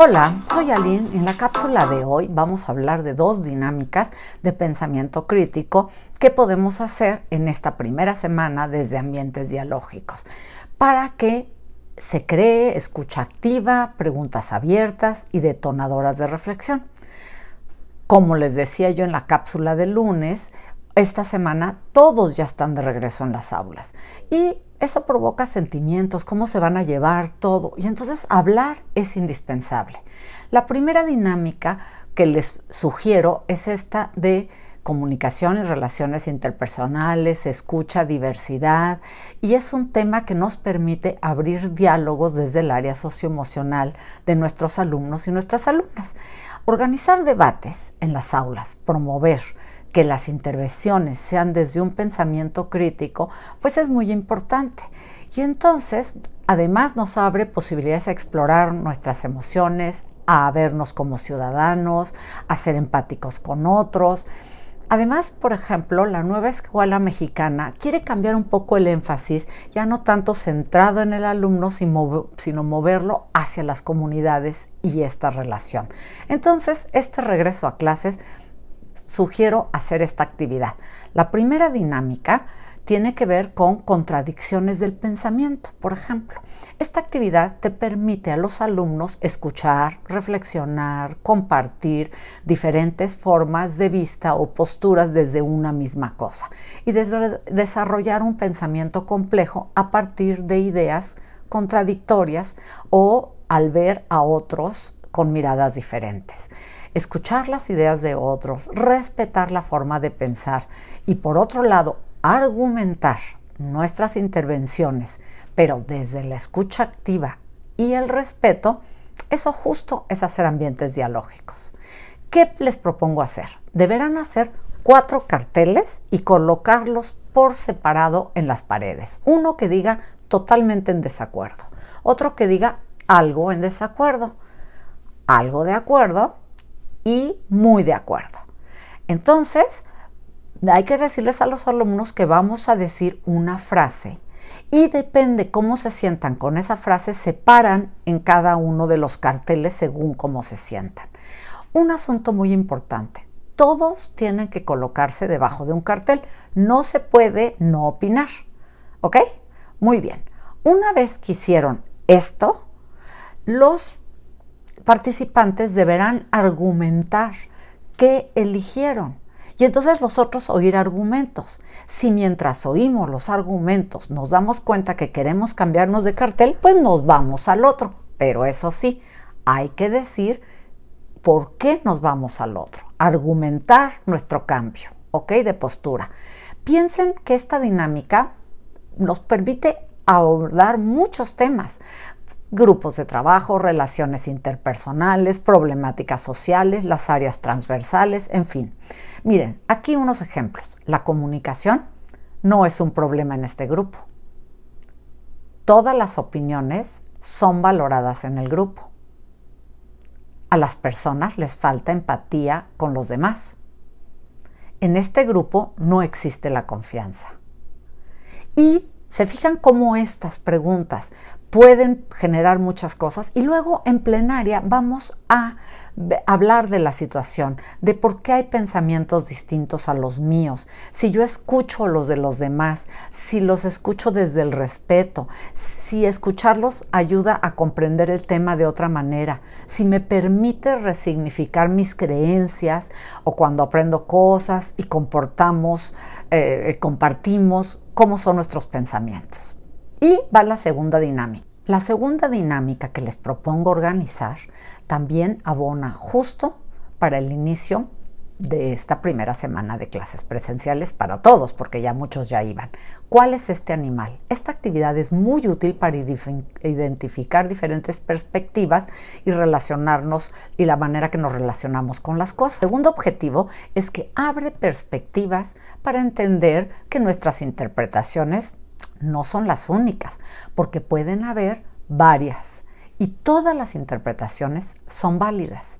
Hola, soy Aline. En la cápsula de hoy vamos a hablar de dos dinámicas de pensamiento crítico que podemos hacer en esta primera semana desde ambientes dialógicos para que se cree escucha activa, preguntas abiertas y detonadoras de reflexión. Como les decía yo en la cápsula de lunes, esta semana todos ya están de regreso en las aulas y eso provoca sentimientos, cómo se van a llevar todo. Y entonces hablar es indispensable. La primera dinámica que les sugiero es esta de comunicación y relaciones interpersonales, escucha, diversidad, y es un tema que nos permite abrir diálogos desde el área socioemocional de nuestros alumnos y nuestras alumnas. Organizar debates en las aulas, promover que las intervenciones sean desde un pensamiento crítico, pues es muy importante. Y entonces, además nos abre posibilidades a explorar nuestras emociones, a vernos como ciudadanos, a ser empáticos con otros. Además, por ejemplo, la nueva escuela mexicana quiere cambiar un poco el énfasis, ya no tanto centrado en el alumno, sino moverlo hacia las comunidades y esta relación. Entonces, este regreso a clases sugiero hacer esta actividad. La primera dinámica tiene que ver con contradicciones del pensamiento, por ejemplo. Esta actividad te permite a los alumnos escuchar, reflexionar, compartir diferentes formas de vista o posturas desde una misma cosa y desarrollar un pensamiento complejo a partir de ideas contradictorias o al ver a otros con miradas diferentes escuchar las ideas de otros, respetar la forma de pensar y por otro lado argumentar nuestras intervenciones, pero desde la escucha activa y el respeto, eso justo es hacer ambientes dialógicos. ¿Qué les propongo hacer? Deberán hacer cuatro carteles y colocarlos por separado en las paredes. Uno que diga totalmente en desacuerdo, otro que diga algo en desacuerdo, algo de acuerdo muy de acuerdo. Entonces, hay que decirles a los alumnos que vamos a decir una frase y depende cómo se sientan con esa frase, se paran en cada uno de los carteles según cómo se sientan. Un asunto muy importante, todos tienen que colocarse debajo de un cartel, no se puede no opinar, ¿ok? Muy bien, una vez que hicieron esto, los participantes deberán argumentar qué eligieron. Y entonces otros oír argumentos. Si mientras oímos los argumentos nos damos cuenta que queremos cambiarnos de cartel, pues nos vamos al otro. Pero eso sí, hay que decir por qué nos vamos al otro. Argumentar nuestro cambio, ¿ok? De postura. Piensen que esta dinámica nos permite abordar muchos temas grupos de trabajo, relaciones interpersonales, problemáticas sociales, las áreas transversales, en fin. Miren, aquí unos ejemplos. La comunicación no es un problema en este grupo. Todas las opiniones son valoradas en el grupo. A las personas les falta empatía con los demás. En este grupo no existe la confianza. Y se fijan cómo estas preguntas pueden generar muchas cosas y luego en plenaria vamos a hablar de la situación, de por qué hay pensamientos distintos a los míos, si yo escucho los de los demás, si los escucho desde el respeto, si escucharlos ayuda a comprender el tema de otra manera, si me permite resignificar mis creencias o cuando aprendo cosas y comportamos, eh, eh, compartimos cómo son nuestros pensamientos. Y va la segunda dinámica. La segunda dinámica que les propongo organizar también abona justo para el inicio de esta primera semana de clases presenciales para todos, porque ya muchos ya iban. ¿Cuál es este animal? Esta actividad es muy útil para identificar diferentes perspectivas y relacionarnos y la manera que nos relacionamos con las cosas. segundo objetivo es que abre perspectivas para entender que nuestras interpretaciones no son las únicas, porque pueden haber varias y todas las interpretaciones son válidas.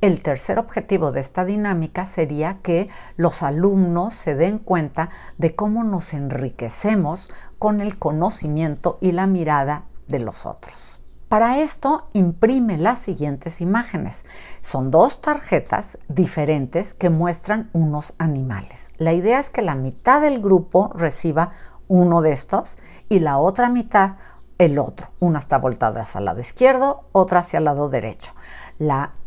El tercer objetivo de esta dinámica sería que los alumnos se den cuenta de cómo nos enriquecemos con el conocimiento y la mirada de los otros. Para esto imprime las siguientes imágenes. Son dos tarjetas diferentes que muestran unos animales. La idea es que la mitad del grupo reciba uno de estos y la otra mitad el otro. Una está voltada hacia el lado izquierdo, otra hacia el lado derecho.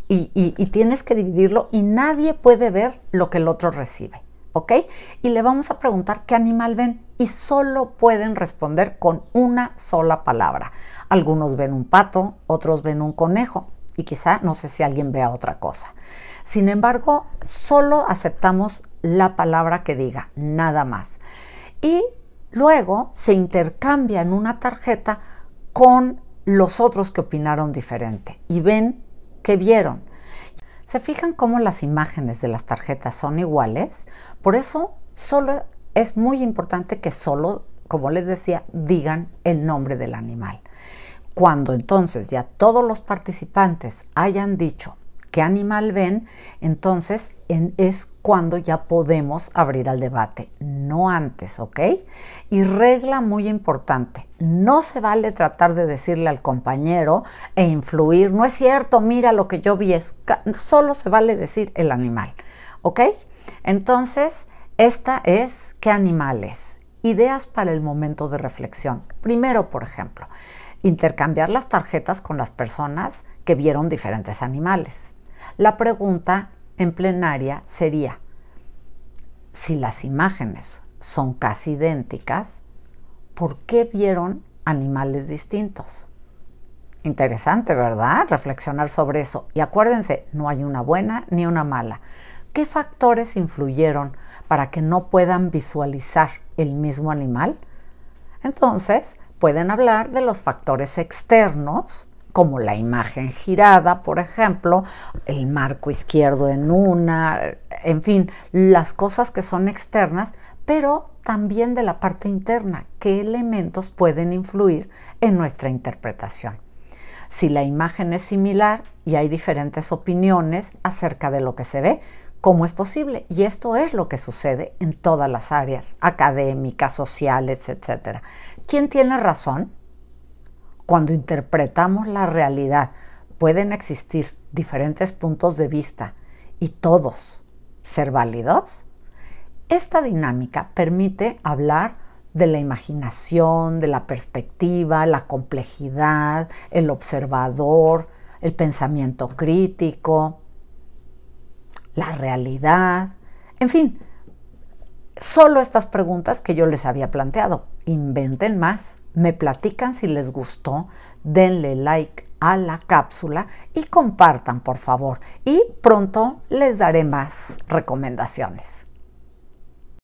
y, tienes que dividirlo y nadie puede ver lo que el otro recibe. ¿ok? Y le vamos a preguntar qué animal ven y solo pueden responder con una sola palabra. Algunos ven un pato, otros ven un conejo y quizá no sé si alguien vea otra cosa. Sin embargo, solo aceptamos la palabra que diga, nada más. Y Luego se intercambian una tarjeta con los otros que opinaron diferente y ven qué vieron. ¿Se fijan cómo las imágenes de las tarjetas son iguales? Por eso solo es muy importante que solo, como les decía, digan el nombre del animal. Cuando entonces ya todos los participantes hayan dicho qué animal ven, entonces es cuando ya podemos abrir al debate no antes, ¿ok? Y regla muy importante, no se vale tratar de decirle al compañero e influir, no es cierto, mira lo que yo vi, solo se vale decir el animal, ¿ok? Entonces, esta es qué animales, ideas para el momento de reflexión. Primero, por ejemplo, intercambiar las tarjetas con las personas que vieron diferentes animales. La pregunta en plenaria sería, si las imágenes son casi idénticas, ¿por qué vieron animales distintos? Interesante, ¿verdad? Reflexionar sobre eso. Y acuérdense, no hay una buena ni una mala. ¿Qué factores influyeron para que no puedan visualizar el mismo animal? Entonces, pueden hablar de los factores externos como la imagen girada, por ejemplo, el marco izquierdo en una, en fin, las cosas que son externas, pero también de la parte interna, qué elementos pueden influir en nuestra interpretación. Si la imagen es similar y hay diferentes opiniones acerca de lo que se ve, ¿cómo es posible? Y esto es lo que sucede en todas las áreas, académicas, sociales, etc. ¿Quién tiene razón? Cuando interpretamos la realidad, pueden existir diferentes puntos de vista y todos ser válidos. Esta dinámica permite hablar de la imaginación, de la perspectiva, la complejidad, el observador, el pensamiento crítico, la realidad, en fin, solo estas preguntas que yo les había planteado. Inventen más, me platican si les gustó, denle like a la cápsula y compartan por favor. Y pronto les daré más recomendaciones.